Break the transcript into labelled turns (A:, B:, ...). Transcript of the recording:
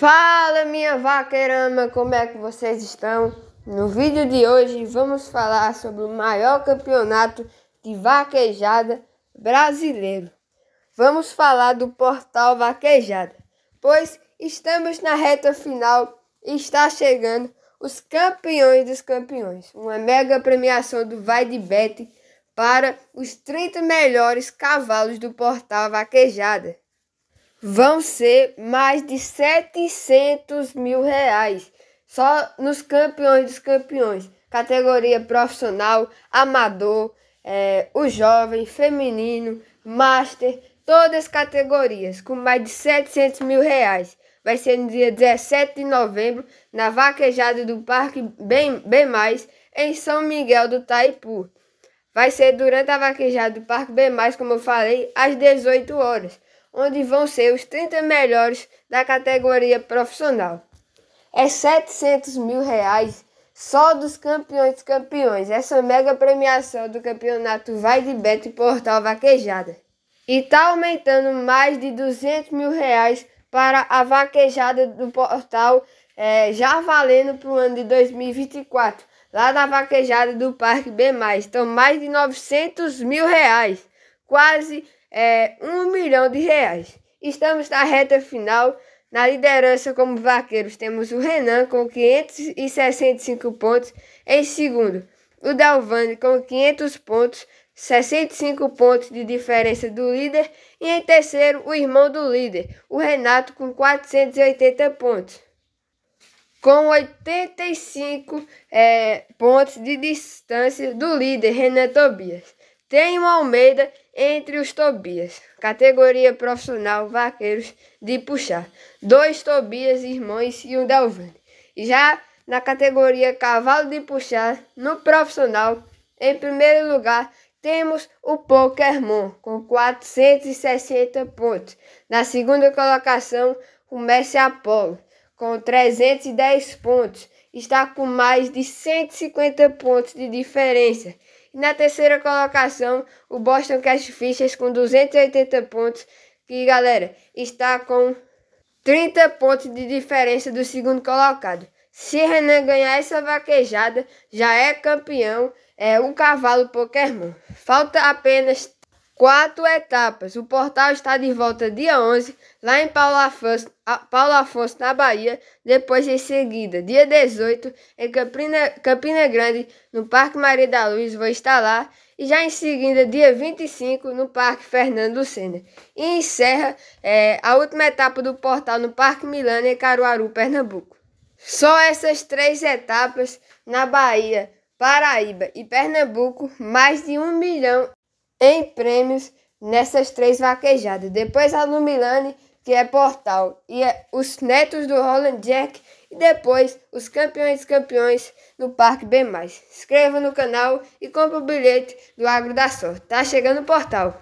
A: Fala minha vaquerama, como é que vocês estão? No vídeo de hoje vamos falar sobre o maior campeonato de vaquejada brasileiro. Vamos falar do portal Vaquejada, pois estamos na reta final e está chegando os campeões dos campeões. Uma mega premiação do Vai de Bet para os 30 melhores cavalos do portal Vaquejada vão ser mais de 700 mil reais só nos campeões dos campeões, categoria profissional, amador, é, o jovem, feminino, master, todas as categorias com mais de 700 mil reais. Vai ser no dia 17 de novembro na vaquejada do Parque Bem, Bem Mais em São Miguel do Taipu. Vai ser durante a vaquejada do Parque Bem Mais, como eu falei, às 18 horas onde vão ser os 30 melhores da categoria profissional. É 700 mil reais só dos campeões campeões. Essa mega premiação do campeonato vai de Beto e Portal Vaquejada. E tá aumentando mais de 200 mil reais para a vaquejada do portal, é, já valendo para o ano de 2024, lá da vaquejada do Parque B. Então, mais de 900 mil reais, quase é, um milhão de reais. Estamos na reta final. Na liderança como vaqueiros temos o Renan com 565 pontos. Em segundo, o Dalvani com 500 pontos, 65 pontos de diferença do líder. E em terceiro, o irmão do líder, o Renato, com 480 pontos. Com 85 é, pontos de distância do líder, Renan Tobias. Tenho Almeida entre os Tobias, categoria profissional vaqueiros de puxar. Dois Tobias irmãos e um E Já na categoria cavalo de puxar, no profissional, em primeiro lugar, temos o Pokémon com 460 pontos. Na segunda colocação, o Messi Apollo com 310 pontos, está com mais de 150 pontos de diferença. E na terceira colocação, o Boston Cash Fichas com 280 pontos, que galera, está com 30 pontos de diferença do segundo colocado. Se Renan ganhar essa vaquejada, já é campeão, é o um cavalo Pokémon. Falta apenas quatro etapas. O portal está de volta dia 11, lá em Paulo Afonso, Paulo Afonso na Bahia. Depois, em seguida, dia 18, em Campina, Campina Grande, no Parque Maria da Luz, vou estar lá. E já em seguida, dia 25, no Parque Fernando Sena E encerra é, a última etapa do portal no Parque Milano, em Caruaru, Pernambuco. Só essas três etapas na Bahia. Paraíba e Pernambuco, mais de um milhão em prêmios nessas três vaquejadas. Depois a Lumilane, que é Portal, e é os netos do Roland Jack. E depois os campeões campeões no Parque B. Se inscreva no canal e compre o bilhete do Agro da Sorte. Tá chegando o portal.